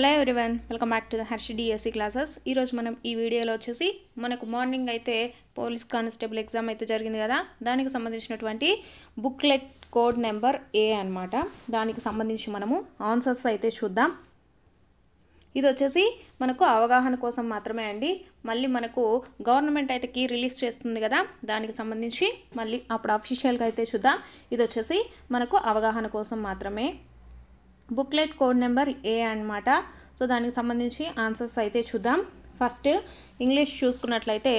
hello everyone welcome back to the Harshi DSC classes ఈరోజు మనం ఈ వీడియోలో వచ్చేసి మనకు మార్నింగ్ అయితే పోలీస్ కానిస్టేబుల్ ఎగ్జామ్ అయితే జరిగింది కదా దానికి సంబంధించినటువంటి బుక్లెట్ కోడ్ నెంబర్ ఏ అనమాట దానికి సంబంధించి మనము ఆన్సర్స్ అయితే చూద్దాం ఇది వచ్చేసి మనకు అవగాహన కోసం మాత్రమే అండి మళ్ళీ మనకు గవర్నమెంట్ అయితే కీ రిలీజ్ చేస్తుంది కదా దానికి సంబంధించి మళ్ళీ అప్పుడు అఫీషియల్గా అయితే చూద్దాం ఇది వచ్చేసి మనకు అవగాహన కోసం మాత్రమే బుక్లెట్ కోడ్ నెంబర్ ఏ అనమాట సో దానికి సంబంధించి ఆన్సర్స్ అయితే చూద్దాం ఫస్ట్ ఇంగ్లీష్ చూసుకున్నట్లయితే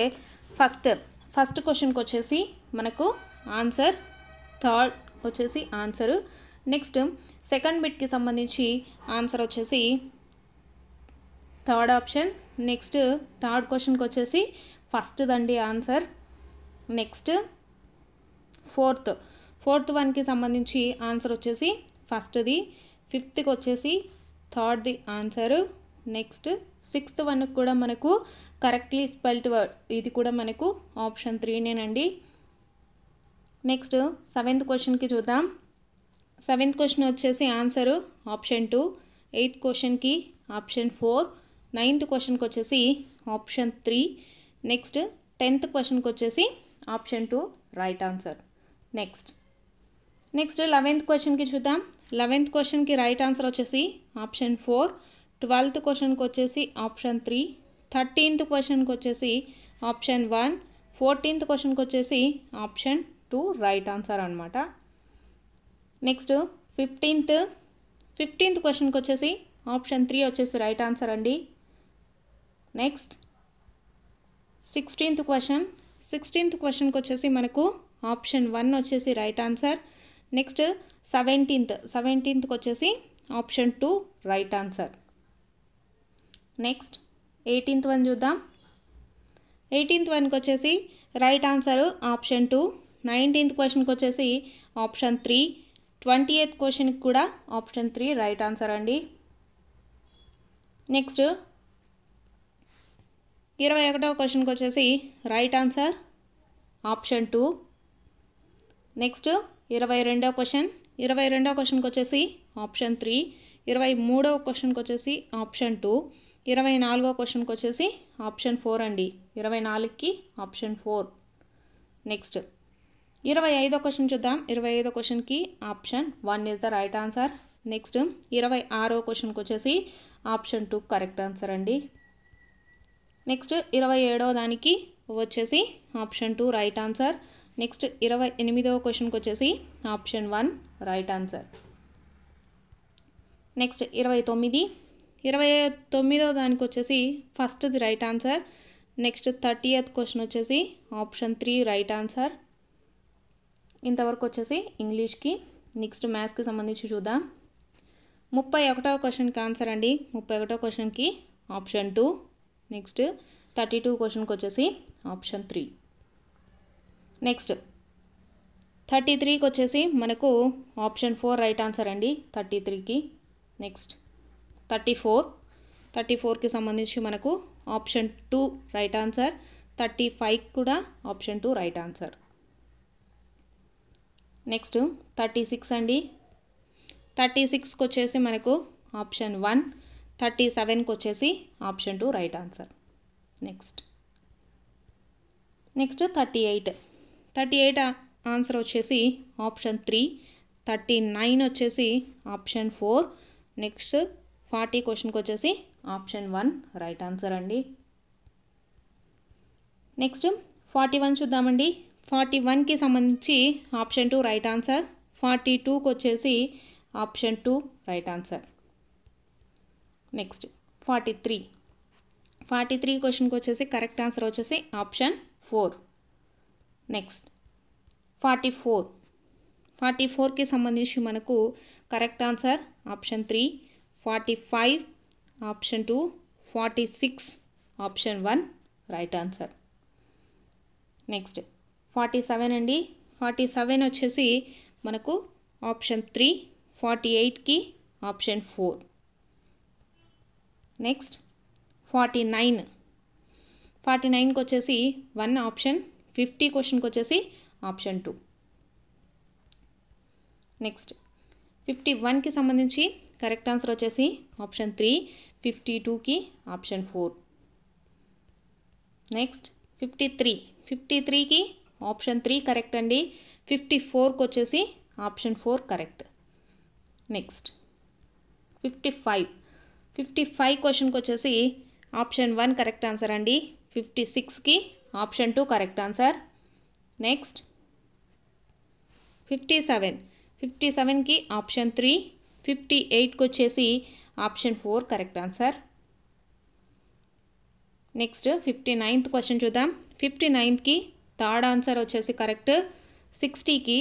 ఫస్ట్ ఫస్ట్ క్వశ్చన్కి వచ్చేసి మనకు ఆన్సర్ థర్డ్ వచ్చేసి ఆన్సరు నెక్స్ట్ సెకండ్ బిట్కి సంబంధించి ఆన్సర్ వచ్చేసి థర్డ్ ఆప్షన్ నెక్స్ట్ థర్డ్ క్వశ్చన్కి వచ్చేసి ఫస్ట్దండి ఆన్సర్ నెక్స్ట్ ఫోర్త్ ఫోర్త్ వన్కి సంబంధించి ఆన్సర్ వచ్చేసి ఫస్ట్ది ఫిఫ్త్కి వచ్చేసి థర్డ్ ది ఆన్సరు నెక్స్ట్ సిక్స్త్ వన్ కూడా మనకు కరెక్ట్లీ స్పెల్ట్ వర్డ్ ఇది కూడా మనకు ఆప్షన్ త్రీనేనండి నెక్స్ట్ సెవెంత్ క్వశ్చన్కి చూద్దాం సెవెంత్ క్వశ్చన్ వచ్చేసి ఆన్సరు ఆప్షన్ టూ ఎయిత్ క్వశ్చన్కి ఆప్షన్ ఫోర్ నైన్త్ క్వశ్చన్కి వచ్చేసి ఆప్షన్ త్రీ నెక్స్ట్ టెన్త్ క్వశ్చన్కి వచ్చేసి option two right answer next next eleventh క్వశ్చన్కి చూద్దాం లెవెన్త్ క్వశ్చన్కి రైట్ ఆన్సర్ వచ్చేసి ఆప్షన్ ఫోర్ ట్వెల్త్ క్వశ్చన్కి వచ్చేసి ఆప్షన్ త్రీ థర్టీన్త్ క్వశ్చన్కి వచ్చేసి ఆప్షన్ వన్ ఫోర్టీన్త్ క్వశ్చన్కి వచ్చేసి ఆప్షన్ టూ రైట్ ఆన్సర్ అనమాట నెక్స్ట్ ఫిఫ్టీన్త్ ఫిఫ్టీన్త్ క్వశ్చన్కి వచ్చేసి ఆప్షన్ త్రీ వచ్చేసి రైట్ ఆన్సర్ అండి నెక్స్ట్ సిక్స్టీన్త్ క్వశ్చన్ సిక్స్టీన్త్ క్వశ్చన్కి వచ్చేసి మనకు ఆప్షన్ వన్ వచ్చేసి రైట్ ఆన్సర్ నెక్స్ట్ సెవెంటీన్త్ సెవెంటీన్త్కి వచ్చేసి option two right answer next eighteenth one చూద్దాం ఎయిటీన్త్ వన్కి వచ్చేసి right answer option two nineteenth క్వశ్చన్కి వచ్చేసి ఆప్షన్ త్రీ ట్వంటీ ఎయిత్ క్వశ్చన్కి కూడా ఆప్షన్ త్రీ రైట్ ఆన్సర్ అండి నెక్స్ట్ ఇరవై ఒకటవ క్వశ్చన్కి వచ్చేసి right answer option two next ఇరవై రెండో క్వశ్చన్ ఇరవై రెండో క్వశ్చన్కి వచ్చేసి ఆప్షన్ త్రీ ఇరవై మూడో క్వశ్చన్కి వచ్చేసి ఆప్షన్ టూ ఇరవై నాలుగో క్వశ్చన్కి వచ్చేసి ఆప్షన్ ఫోర్ అండి ఇరవై నాలుగుకి ఆప్షన్ ఫోర్ నెక్స్ట్ ఇరవై ఐదో క్వశ్చన్ చూద్దాం ఇరవై ఐదో క్వశ్చన్కి option one is the right answer next ఇరవై ఆరో క్వశ్చన్కి వచ్చేసి ఆప్షన్ టూ కరెక్ట్ ఆన్సర్ అండి నెక్స్ట్ ఇరవై ఏడో దానికి వచ్చేసి option two right answer next ఇరవై ఎనిమిదవ క్వశ్చన్కి వచ్చేసి option one right answer next ఇరవై తొమ్మిది ఇరవై తొమ్మిదో దానికి వచ్చేసి ఫస్ట్ది right answer next thirtieth question వచ్చేసి ఆప్షన్ త్రీ రైట్ ఆన్సర్ ఇంతవరకు వచ్చేసి ఇంగ్లీష్కి నెక్స్ట్ మ్యాథ్స్కి సంబంధించి చూద్దాం ముప్పై ఒకటో క్వశ్చన్కి ఆన్సర్ అండి ముప్పై ఒకటో క్వశ్చన్కి option two next thirty two క్వశ్చన్కి వచ్చేసి ఆప్షన్ త్రీ నెక్స్ట్ థర్టీ త్రీకి వచ్చేసి మనకు ఆప్షన్ ఫోర్ రైట్ ఆన్సర్ అండి థర్టీ త్రీకి నెక్స్ట్ థర్టీ ఫోర్ థర్టీ ఫోర్కి సంబంధించి మనకు option two right answer thirty five కూడా option two right answer next thirty six అండి థర్టీ సిక్స్కి వచ్చేసి మనకు ఆప్షన్ వన్ థర్టీ సెవెన్కి వచ్చేసి option two right answer next next thirty eight thirty eight answer వచ్చేసి ఆప్షన్ త్రీ థర్టీ నైన్ వచ్చేసి option four next forty క్వశ్చన్కి వచ్చేసి ఆప్షన్ వన్ రైట్ ఆన్సర్ అండి నెక్స్ట్ ఫార్టీ వన్ చూద్దామండి ఫార్టీ వన్కి సంబంధించి option two right answer forty టూకి వచ్చేసి option two right answer next forty three forty three క్వశ్చన్కి వచ్చేసి కరెక్ట్ ఆన్సర్ వచ్చేసి option four next forty four forty ఫోర్కి సంబంధించి మనకు correct answer option three forty five option two forty six option one right answer next forty seven అండి forty seven వచ్చేసి మనకు option three forty ఎయిట్కి option four next forty nine forty నైన్కి వచ్చేసి one option fifty క్వశ్చన్కి వచ్చేసి option two next fifty వన్కి సంబంధించి కరెక్ట్ ఆన్సర్ వచ్చేసి ఆప్షన్ త్రీ ఫిఫ్టీ టూకి option four next fifty three fifty త్రీకి ఆప్షన్ త్రీ కరెక్ట్ అండి ఫిఫ్టీ ఫోర్కి వచ్చేసి option four correct next fifty five fifty five క్వశ్చన్కి వచ్చేసి ఆప్షన్ వన్ కరెక్ట్ ఆన్సర్ అండి ఫిఫ్టీ సిక్స్కి option 2 correct answer next 57 57 की option 3 58 को వచ్చేసి option 4 correct answer next fifty ninth question చూద్దాం ఫిఫ్టీ నైన్త్కి థర్డ్ ఆన్సర్ వచ్చేసి కరెక్ట్ సిక్స్టీకి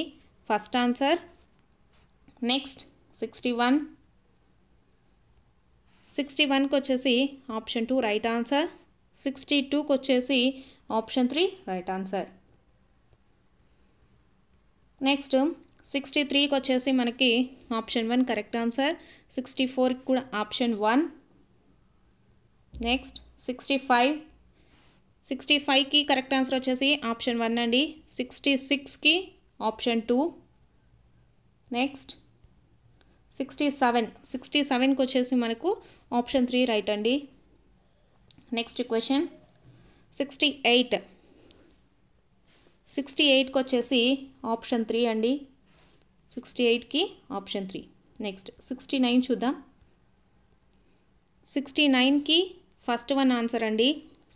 first answer next sixty one sixty వన్కి వచ్చేసి option two right answer sixty టూకి వచ్చేసి option three right answer next sixty త్రీకి వచ్చేసి మనకి option one correct answer sixty ఫోర్కి కూడా option one next sixty five sixty ఫైవ్కి కరెక్ట్ ఆన్సర్ వచ్చేసి ఆప్షన్ వన్ అండి సిక్స్టీ సిక్స్కి option two next sixty seven sixty సెవెన్కి వచ్చేసి మనకు ఆప్షన్ త్రీ రైట్ అండి next question sixty eight sixty ఎయిట్కి వచ్చేసి ఆప్షన్ త్రీ అండి సిక్స్టీ ఎయిట్కి option three next sixty nine చూద్దాం సిక్స్టీ నైన్కి ఫస్ట్ వన్ ఆన్సర్ అండి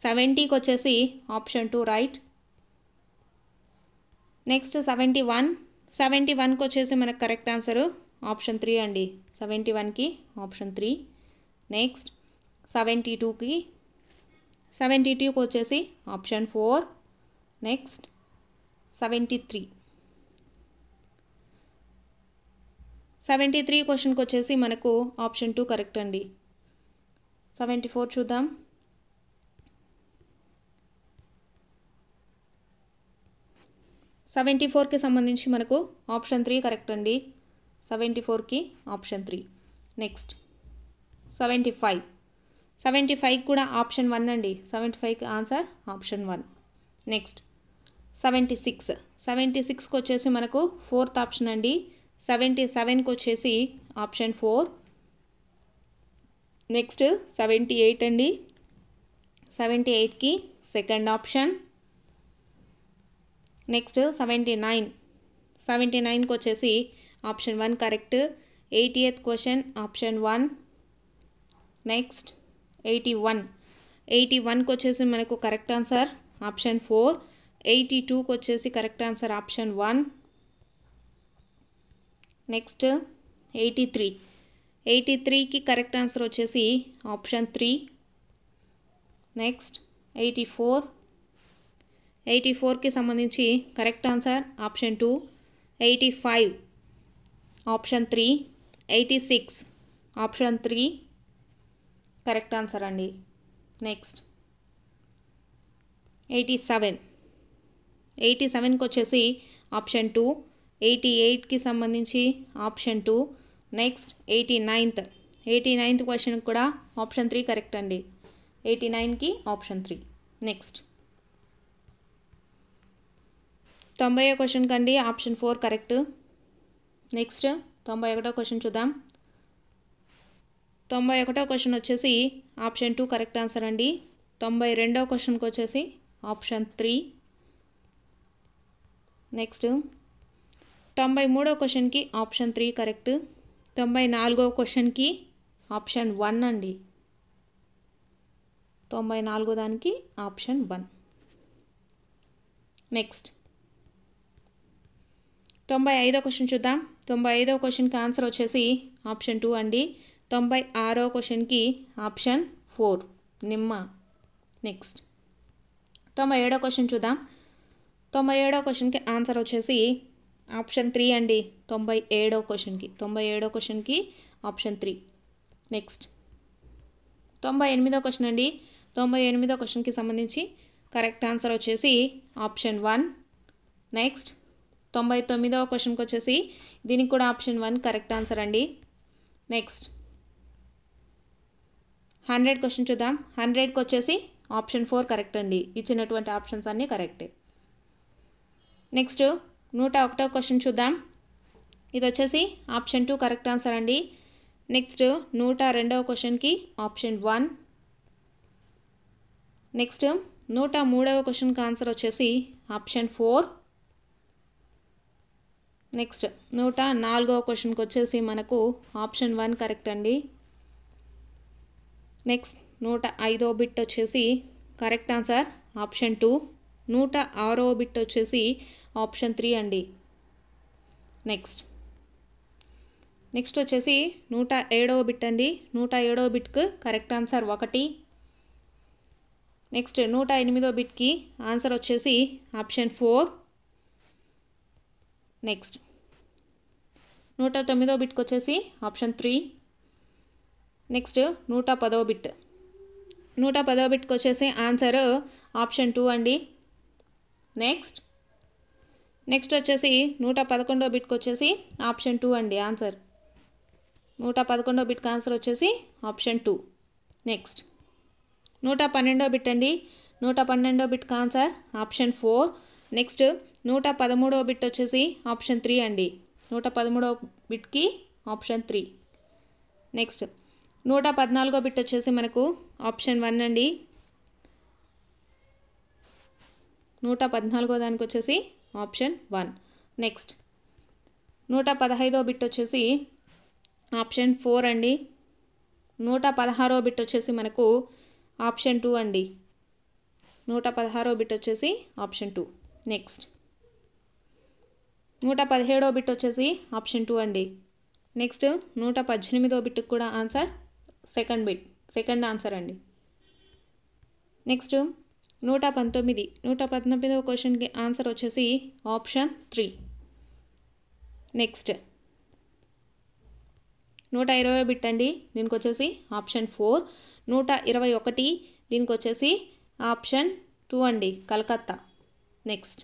సెవెంటీకి వచ్చేసి option two right next seventy one seventy వన్కి వచ్చేసి మనకు కరెక్ట్ ఆన్సరు ఆప్షన్ త్రీ అండి సెవెంటీ వన్కి ఆప్షన్ త్రీ నెక్స్ట్ సెవెంటీ టూకి సెవెంటీ టూకి వచ్చేసి option four next seventy three seventy three క్వశ్చన్కి వచ్చేసి మనకు ఆప్షన్ టూ కరెక్ట్ అండి సెవెంటీ ఫోర్ చూద్దాం సెవెంటీ ఫోర్కి సంబంధించి మనకు ఆప్షన్ త్రీ కరెక్ట్ అండి సెవెంటీ ఫోర్కి option three next seventy five seventy five కూడా ఆప్షన్ వన్ అండి సెవెంటీ ఫైవ్కి answer option one next seventy six seventy సిక్స్కి వచ్చేసి మనకు ఫోర్త్ ఆప్షన్ అండి సెవెంటీ సెవెన్కి వచ్చేసి option four next seventy eight అండి సెవెంటీ ఎయిట్కి second option next seventy nine seventy నైన్కి వచ్చేసి option one correct eighty eighth question option one next 81 81 కి వచ్చేసి మనకు కరెక్ట్ ఆన్సర్ ఆప్షన్ 4 82 కి వచ్చేసి కరెక్ట్ ఆన్సర్ ఆప్షన్ 1 నెక్స్ట్ 83 83 కి కరెక్ట్ ఆన్సర్ వచ్చేసి ఆప్షన్ 3 నెక్స్ట్ 84 84 కి సంబంధించి correct answer option 2 85 option 3 86 option 3 correct answer అండి నెక్స్ట్ ఎయిటీ సెవెన్ ఎయిటీ సెవెన్కి వచ్చేసి ఆప్షన్ టూ ఎయిటీ ఎయిట్కి సంబంధించి option two next eighty ninth eighty ninth question కూడా ఆప్షన్ త్రీ కరెక్ట్ అండి ఎయిటీ నైన్కి ఆప్షన్ త్రీ నెక్స్ట్ తొంభై క్వశ్చన్కి అండి ఆప్షన్ ఫోర్ కరెక్ట్ నెక్స్ట్ తొంభై ఒకటో క్వశ్చన్ చూద్దాం తొంభై ఒకటో క్వశ్చన్ వచ్చేసి ఆప్షన్ టూ కరెక్ట్ ఆన్సర్ అండి తొంభై రెండో క్వశ్చన్కి వచ్చేసి ఆప్షన్ త్రీ నెక్స్ట్ తొంభై మూడో క్వశ్చన్కి ఆప్షన్ త్రీ కరెక్ట్ తొంభై నాలుగో క్వశ్చన్కి ఆప్షన్ వన్ అండి తొంభై నాలుగో దానికి ఆప్షన్ వన్ నెక్స్ట్ తొంభై ఐదో క్వశ్చన్ చూద్దాం తొంభై ఐదో క్వశ్చన్కి ఆన్సర్ వచ్చేసి ఆప్షన్ టూ అండి తొంభై ఆరో క్వశ్చన్కి ఆప్షన్ ఫోర్ నిమ్మ నెక్స్ట్ తొంభై ఏడో క్వశ్చన్ చూద్దాం తొంభై ఏడో క్వశ్చన్కి ఆన్సర్ వచ్చేసి ఆప్షన్ త్రీ అండి తొంభై ఏడో క్వశ్చన్కి తొంభై ఏడో క్వశ్చన్కి ఆప్షన్ త్రీ నెక్స్ట్ తొంభై ఎనిమిదో క్వశ్చన్ అండి తొంభై ఎనిమిదో క్వశ్చన్కి సంబంధించి కరెక్ట్ ఆన్సర్ వచ్చేసి ఆప్షన్ వన్ నెక్స్ట్ తొంభై తొమ్మిదో క్వశ్చన్కి వచ్చేసి దీనికి కూడా ఆప్షన్ వన్ కరెక్ట్ ఆన్సర్ అండి నెక్స్ట్ హండ్రెడ్ క్వశ్చన్ చూద్దాం హండ్రెడ్కి వచ్చేసి ఆప్షన్ ఫోర్ కరెక్ట్ అండి ఇచ్చినటువంటి ఆప్షన్స్ అన్నీ కరెక్టే నెక్స్ట్ నూట ఒకటో క్వశ్చన్ చూద్దాం ఇది వచ్చేసి ఆప్షన్ టూ కరెక్ట్ ఆన్సర్ అండి నెక్స్ట్ నూట రెండవ క్వశ్చన్కి ఆప్షన్ వన్ నెక్స్ట్ నూట మూడవ క్వశ్చన్కి ఆన్సర్ వచ్చేసి ఆప్షన్ ఫోర్ నెక్స్ట్ నూట నాలుగవ క్వశ్చన్కి వచ్చేసి మనకు ఆప్షన్ వన్ కరెక్ట్ అండి నెక్స్ట్ నూట ఐదో బిట్ వచ్చేసి కరెక్ట్ ఆన్సర్ ఆప్షన్ టూ నూట ఆరో బిట్ వచ్చేసి ఆప్షన్ త్రీ అండి నెక్స్ట్ నెక్స్ట్ వచ్చేసి నూట ఏడవ బిట్ అండి నూట ఏడవ బిట్కి కరెక్ట్ ఆన్సర్ ఒకటి నెక్స్ట్ నూట ఎనిమిదో బిట్కి ఆన్సర్ వచ్చేసి ఆప్షన్ ఫోర్ నెక్స్ట్ నూట తొమ్మిదో బిట్కి వచ్చేసి ఆప్షన్ త్రీ నెక్స్ట్ నూట పదో బిట్ నూట పదో బిట్కి వచ్చేసి ఆన్సర్ ఆప్షన్ టూ అండి నెక్స్ట్ నెక్స్ట్ వచ్చేసి నూట పదకొండో బిట్కి వచ్చేసి ఆప్షన్ టూ అండి ఆన్సర్ నూట పదకొండో బిట్కి ఆన్సర్ వచ్చేసి ఆప్షన్ టూ నెక్స్ట్ నూట పన్నెండో బిట్ అండి నూట పన్నెండో బిట్కి ఆన్సర్ ఆప్షన్ ఫోర్ నెక్స్ట్ నూట పదమూడో బిట్ వచ్చేసి ఆప్షన్ త్రీ అండి నూట పదమూడో బిట్కి ఆప్షన్ త్రీ నెక్స్ట్ నూట పద్నాలుగో బిట్ వచ్చేసి మనకు ఆప్షన్ వన్ అండి నూట పద్నాలుగో దానికి వచ్చేసి ఆప్షన్ వన్ నెక్స్ట్ నూట పదహైదో బిట్ వచ్చేసి ఆప్షన్ ఫోర్ అండి నూట పదహారో బిట్ వచ్చేసి మనకు ఆప్షన్ టూ అండి నూట పదహారో బిట్ వచ్చేసి ఆప్షన్ టూ నెక్స్ట్ నూట పదిహేడో బిట్ వచ్చేసి ఆప్షన్ టూ అండి నెక్స్ట్ నూట పద్దెనిమిదో బిట్కి కూడా answer second bit second answer అండి నెక్స్ట్ నూట పంతొమ్మిది నూట పంతొమ్మిదవ క్వశ్చన్కి ఆన్సర్ వచ్చేసి ఆప్షన్ త్రీ నెక్స్ట్ నూట ఇరవై బిట్ అండి దీనికి వచ్చేసి ఆప్షన్ ఫోర్ నూట ఇరవై ఒకటి దీనికి వచ్చేసి ఆప్షన్ టూ అండి కలకత్తా నెక్స్ట్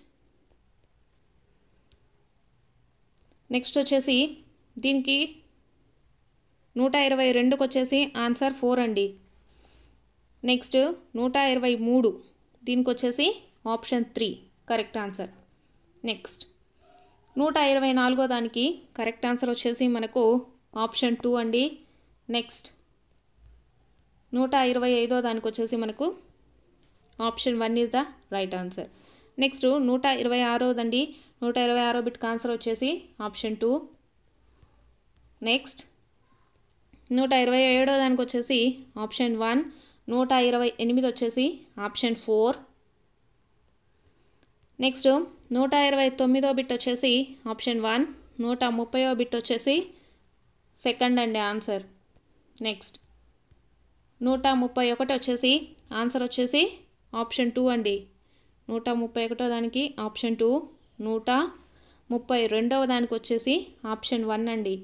నెక్స్ట్ వచ్చేసి దీనికి నూట ఇరవై రెండుకి వచ్చేసి ఆన్సర్ ఫోర్ అండి నెక్స్ట్ నూట ఇరవై మూడు దీనికి వచ్చేసి option three correct answer next నూట ఇరవై నాలుగో దానికి కరెక్ట్ ఆన్సర్ వచ్చేసి మనకు ఆప్షన్ టూ అండి నెక్స్ట్ నూట ఇరవై ఐదో దానికి వచ్చేసి మనకు option one is the right answer next నూట ఇరవై ఆరోదండి నూట ఇరవై ఆరో బిట్ ఆన్సర్ వచ్చేసి ఆప్షన్ టూ నెక్స్ట్ నూట ఇరవై ఏడవ దానికి వచ్చేసి ఆప్షన్ వన్ నూట ఇరవై ఎనిమిది వచ్చేసి ఆప్షన్ ఫోర్ నెక్స్ట్ నూట ఇరవై తొమ్మిదో బిట్ వచ్చేసి ఆప్షన్ వన్ నూట ముప్పైవ బిట్ వచ్చేసి సెకండ్ అండి ఆన్సర్ నెక్స్ట్ నూట ముప్పై ఒకటి వచ్చేసి ఆన్సర్ వచ్చేసి ఆప్షన్ టూ అండి నూట ముప్పై ఒకటో దానికి ఆప్షన్ టూ నూట ముప్పై రెండవ దానికి వచ్చేసి ఆప్షన్ వన్ అండి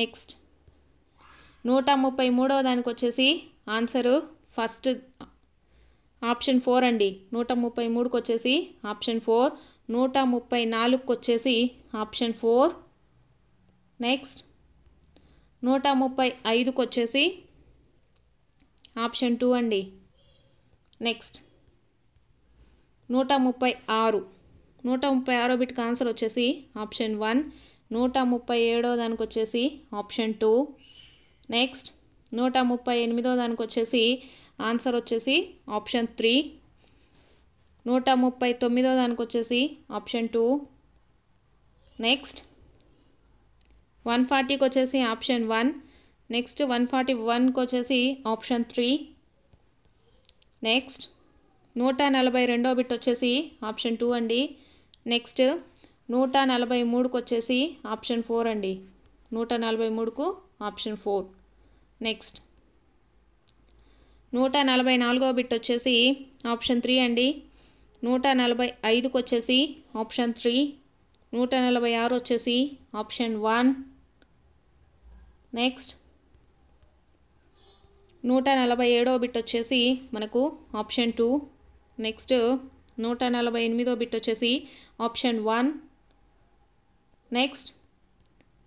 నెక్స్ట్ నూట ముప్పై మూడవ దానికి వచ్చేసి ఆన్సరు ఫస్ట్ ఆప్షన్ ఫోర్ అండి నూట ముప్పై మూడుకి వచ్చేసి ఆప్షన్ ఫోర్ నూట ముప్పై నాలుగుకి వచ్చేసి ఆప్షన్ ఫోర్ నెక్స్ట్ నూట ముప్పై ఐదుకి వచ్చేసి ఆప్షన్ టూ అండి నెక్స్ట్ నూట ముప్పై ఆరు నూట ముప్పై ఆరో బిట్కి ఆన్సర్ వచ్చేసి ఆప్షన్ వన్ నూట ముప్పై ఏడో దానికి వచ్చేసి ఆప్షన్ టూ నెక్స్ట్ నూట ముప్పై ఎనిమిదో దానికి వచ్చేసి ఆన్సర్ వచ్చేసి ఆప్షన్ త్రీ నూట ముప్పై తొమ్మిదో దానికి వచ్చేసి ఆప్షన్ టూ నెక్స్ట్ వన్ ఫార్టీకి వచ్చేసి option one next one forty వన్కి వచ్చేసి ఆప్షన్ త్రీ నెక్స్ట్ నూట నలభై రెండో బిట్ వచ్చేసి ఆప్షన్ టూ అండి నెక్స్ట్ నూట నలభై మూడుకు వచ్చేసి ఆప్షన్ ఫోర్ అండి నూట నలభై మూడుకు ఆప్షన్ ఫోర్ నెక్స్ట్ నూట నలభై నాలుగో బిట్ వచ్చేసి ఆప్షన్ త్రీ అండి నూట నలభై ఐదుకు వచ్చేసి ఆప్షన్ త్రీ నూట నలభై ఆరు వచ్చేసి ఆప్షన్ వన్ నెక్స్ట్ నూట నలభై ఏడో బిట్ వచ్చేసి మనకు ఆప్షన్ టూ నెక్స్ట్ నూట నలభై ఎనిమిదో బిట్ వచ్చేసి ఆప్షన్ వన్ నెక్స్ట్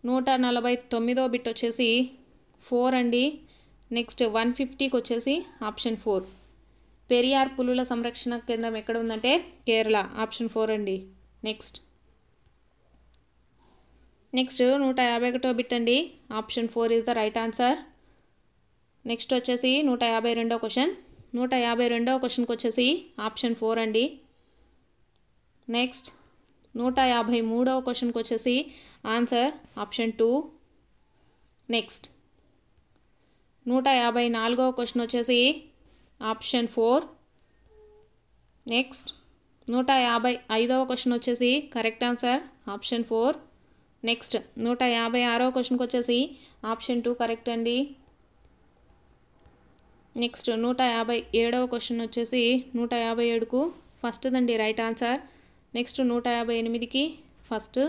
నూట నలభై తొమ్మిదో బిట్ వచ్చేసి ఫోర్ అండి నెక్స్ట్ వన్ ఫిఫ్టీకి వచ్చేసి ఆప్షన్ ఫోర్ పెరియార్ పులుల సంరక్షణ కేంద్రం ఎక్కడ ఉందంటే కేరళ ఆప్షన్ ఫోర్ అండి నెక్స్ట్ నెక్స్ట్ నూట యాభై ఒకటో బిట్ అండి option four is the right answer next వచ్చేసి నూట యాభై రెండో క్వశ్చన్ నూట యాభై రెండో క్వశ్చన్కి వచ్చేసి ఆప్షన్ ఫోర్ అండి నెక్స్ట్ నూట యాభై మూడో క్వశ్చన్కి వచ్చేసి ఆన్సర్ ఆప్షన్ టూ నెక్స్ట్ నూట యాభై నాలుగవ క్వశ్చన్ వచ్చేసి ఆప్షన్ ఫోర్ నెక్స్ట్ నూట యాభై ఐదవ క్వశ్చన్ వచ్చేసి correct answer option four next నూట యాభై ఆరవ క్వశ్చన్కి వచ్చేసి ఆప్షన్ టూ కరెక్ట్ అండి నెక్స్ట్ నూట యాభై ఏడవ క్వశ్చన్ వచ్చేసి నూట యాభై ఏడుకు ఫస్ట్దండి రైట్ ఆన్సర్ నెక్స్ట్ నూట యాభై ఎనిమిదికి ఫస్ట్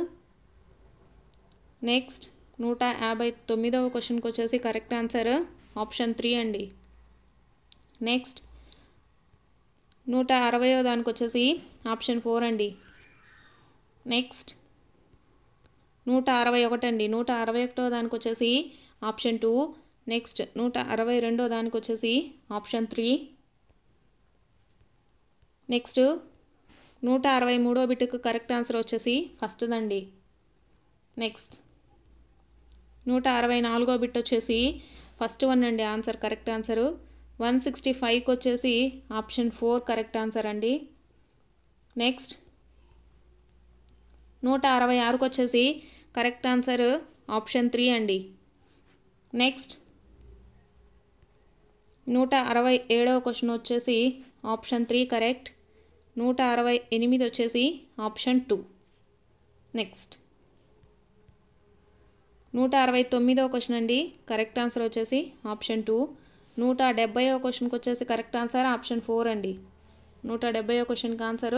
నెక్స్ట్ నూట యాభై తొమ్మిదవ క్వశ్చన్కి వచ్చేసి కరెక్ట్ ఆన్సర్ ఆప్షన్ త్రీ అండి నెక్స్ట్ నూట అరవయో దానికి వచ్చేసి ఆప్షన్ ఫోర్ అండి నెక్స్ట్ నూట అరవై ఒకటి అండి నూట అరవై ఒకటో దానికి వచ్చేసి ఆప్షన్ టూ నెక్స్ట్ నూట అరవై రెండో దానికి వచ్చేసి ఆప్షన్ త్రీ నెక్స్ట్ నూట అరవై మూడో బిట్కు కరెక్ట్ ఆన్సర్ వచ్చేసి ఫస్ట్దండి నెక్స్ట్ నూట అరవై నాలుగో బిట్ వచ్చేసి ఫస్ట్ వన్ అండి answer correct answer one sixty ఫైవ్కి వచ్చేసి ఆప్షన్ ఫోర్ కరెక్ట్ ఆన్సర్ అండి నెక్స్ట్ నూట అరవై ఆరుకు వచ్చేసి కరెక్ట్ ఆన్సర్ ఆప్షన్ త్రీ అండి నెక్స్ట్ నూట అరవై ఏడవ క్వశ్చన్ వచ్చేసి ఆప్షన్ త్రీ కరెక్ట్ నూట అరవై ఎనిమిది వచ్చేసి ఆప్షన్ టూ నెక్స్ట్ నూట అరవై తొమ్మిదవ క్వశ్చన్ అండి కరెక్ట్ ఆన్సర్ వచ్చేసి ఆప్షన్ టూ నూట డెబ్బైవ క్వశ్చన్కి వచ్చేసి కరెక్ట్ ఆన్సర్ ఆప్షన్ ఫోర్ అండి నూట డెబ్బైవ క్వశ్చన్కి ఆన్సర్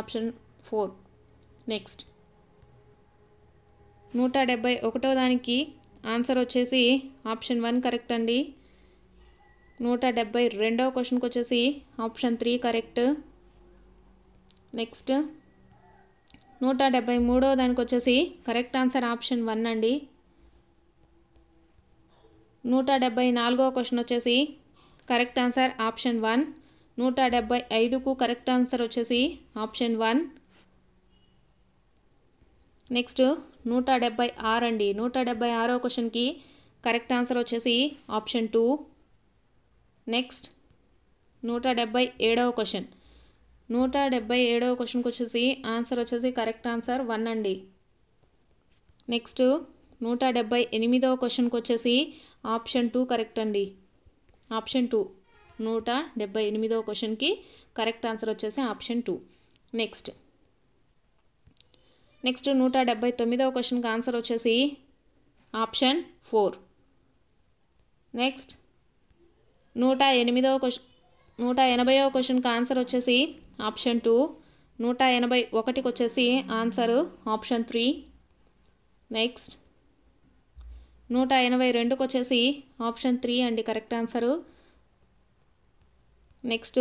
ఆప్షన్ ఫోర్ నెక్స్ట్ నూట డెబ్బై ఒకటో దానికి ఆన్సర్ వచ్చేసి ఆప్షన్ వన్ కరెక్ట్ అండి నూట డెబ్బై రెండవ క్వశ్చన్కి వచ్చేసి ఆప్షన్ త్రీ కరెక్ట్ నెక్స్ట్ నూట డెబ్బై మూడో దానికి వచ్చేసి కరెక్ట్ ఆన్సర్ ఆప్షన్ వన్ అండి నూట డెబ్బై నాలుగో క్వశ్చన్ వచ్చేసి కరెక్ట్ ఆన్సర్ ఆప్షన్ వన్ నూట డెబ్బై ఐదుకు కరెక్ట్ ఆన్సర్ వచ్చేసి ఆప్షన్ వన్ నెక్స్ట్ నూట డెబ్బై ఆరు అండి నూట డెబ్బై ఆరో క్వశ్చన్కి కరెక్ట్ ఆన్సర్ వచ్చేసి ఆప్షన్ టూ నెక్స్ట్ నూట డెబ్బై ఏడవ క్వశ్చన్ నూట డెబ్బై ఏడవ క్వశ్చన్కి వచ్చేసి ఆన్సర్ వచ్చేసి కరెక్ట్ ఆన్సర్ వన్ అండి నెక్స్ట్ నూట డెబ్బై ఎనిమిదవ క్వశ్చన్కి వచ్చేసి ఆప్షన్ టూ కరెక్ట్ అండి ఆప్షన్ టూ నూట డెబ్బై ఎనిమిదవ క్వశ్చన్కి కరెక్ట్ ఆన్సర్ వచ్చేసి ఆప్షన్ టూ నెక్స్ట్ నెక్స్ట్ నూట డెబ్బై తొమ్మిదవ క్వశ్చన్కి ఆన్సర్ వచ్చేసి ఆప్షన్ ఫోర్ నెక్స్ట్ నూట ఎనిమిదవ క్వశ్చన్ నూట ఎనభైవ క్వశ్చన్కి ఆన్సర్ వచ్చేసి ఆప్షన్ టూ నూట ఎనభై ఒకటికి వచ్చేసి ఆన్సరు ఆప్షన్ త్రీ నెక్స్ట్ నూట ఎనభై రెండుకు వచ్చేసి ఆప్షన్ త్రీ అండి కరెక్ట్ ఆన్సరు నెక్స్ట్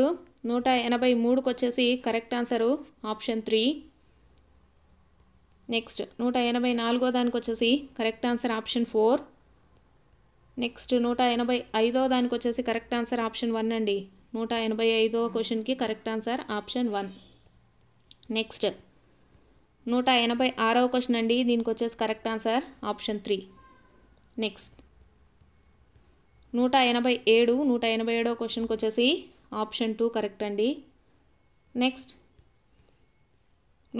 నూట ఎనభై మూడుకు వచ్చేసి correct answer option three next నూట ఎనభై నాలుగో దానికి వచ్చేసి correct answer option four next నూట ఎనభై ఐదో దానికి వచ్చేసి కరెక్ట్ ఆన్సర్ ఆప్షన్ వన్ అండి నూట ఎనభై ఐదో క్వశ్చన్కి correct answer option one next నూట ఎనభై ఆరో క్వశ్చన్ అండి దీనికి వచ్చేసి correct answer option three next నూట ఎనభై ఏడు నూట ఎనభై ఏడో క్వశ్చన్కి వచ్చేసి ఆప్షన్ టూ కరెక్ట్ అండి నెక్స్ట్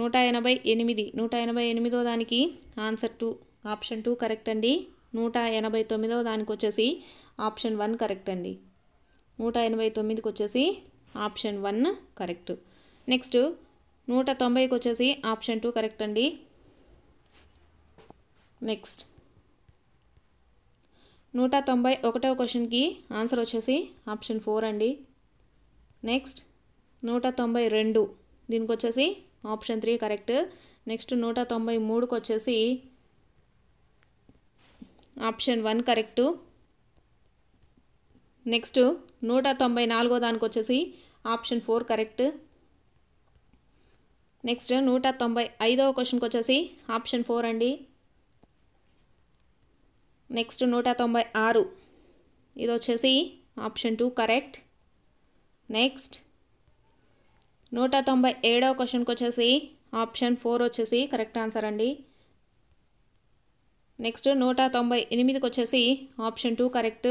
నూట ఎనభై ఎనిమిది నూట ఎనభై ఎనిమిదో దానికి answer two option two correct అండి నూట ఎనభై తొమ్మిదో దానికి వచ్చేసి ఆప్షన్ వన్ కరెక్ట్ అండి నూట ఎనభై తొమ్మిదికి వచ్చేసి ఆప్షన్ వన్ కరెక్ట్ నెక్స్ట్ నూట తొంభైకి వచ్చేసి ఆప్షన్ టూ కరెక్ట్ అండి నెక్స్ట్ నూట తొంభై ఒకటవ క్వశ్చన్కి ఆన్సర్ వచ్చేసి ఆప్షన్ ఫోర్ అండి నెక్స్ట్ నూట తొంభై రెండు దీనికి వచ్చేసి ఆప్షన్ త్రీ కరెక్ట్ నెక్స్ట్ నూట తొంభై మూడుకి వచ్చేసి ఆప్షన్ వన్ కరెక్టు నెక్స్ట్ నూట తొంభై నాలుగో దానికి వచ్చేసి ఆప్షన్ ఫోర్ కరెక్ట్ నెక్స్ట్ నూట తొంభై ఐదవ క్వశ్చన్కి వచ్చేసి ఆప్షన్ ఫోర్ అండి నెక్స్ట్ నూట తొంభై ఆరు ఇది వచ్చేసి ఆప్షన్ టూ కరెక్ట్ నెక్స్ట్ నూట తొంభై ఏడవ క్వశ్చన్కి వచ్చేసి ఆప్షన్ ఫోర్ వచ్చేసి కరెక్ట్ ఆన్సర్ అండి నెక్స్ట్ నూట తొంభై ఎనిమిదికి వచ్చేసి ఆప్షన్ టూ కరెక్ట్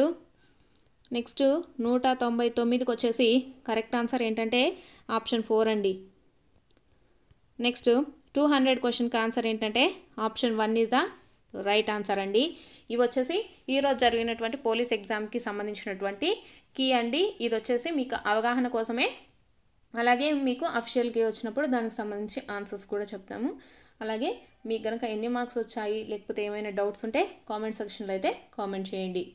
నెక్స్ట్ నూట తొంభై తొమ్మిదికి వచ్చేసి కరెక్ట్ ఆన్సర్ ఏంటంటే ఆప్షన్ ఫోర్ అండి నెక్స్ట్ టూ హండ్రెడ్ క్వశ్చన్కి ఆన్సర్ ఏంటంటే option one is the right answer అండి ఇవి వచ్చేసి ఈరోజు జరిగినటువంటి పోలీస్ ఎగ్జామ్కి సంబంధించినటువంటి కీ అండి ఇది వచ్చేసి మీకు అవగాహన కోసమే అలాగే మీకు అఫిషియల్ కీ వచ్చినప్పుడు దానికి సంబంధించి ఆన్సర్స్ కూడా చెప్తాము అలాగే మీకు కనుక ఎన్ని మార్క్స్ వచ్చాయి లేకపోతే ఏమైనా డౌట్స్ ఉంటే కామెంట్ సెక్షన్లో అయితే కామెంట్ చేయండి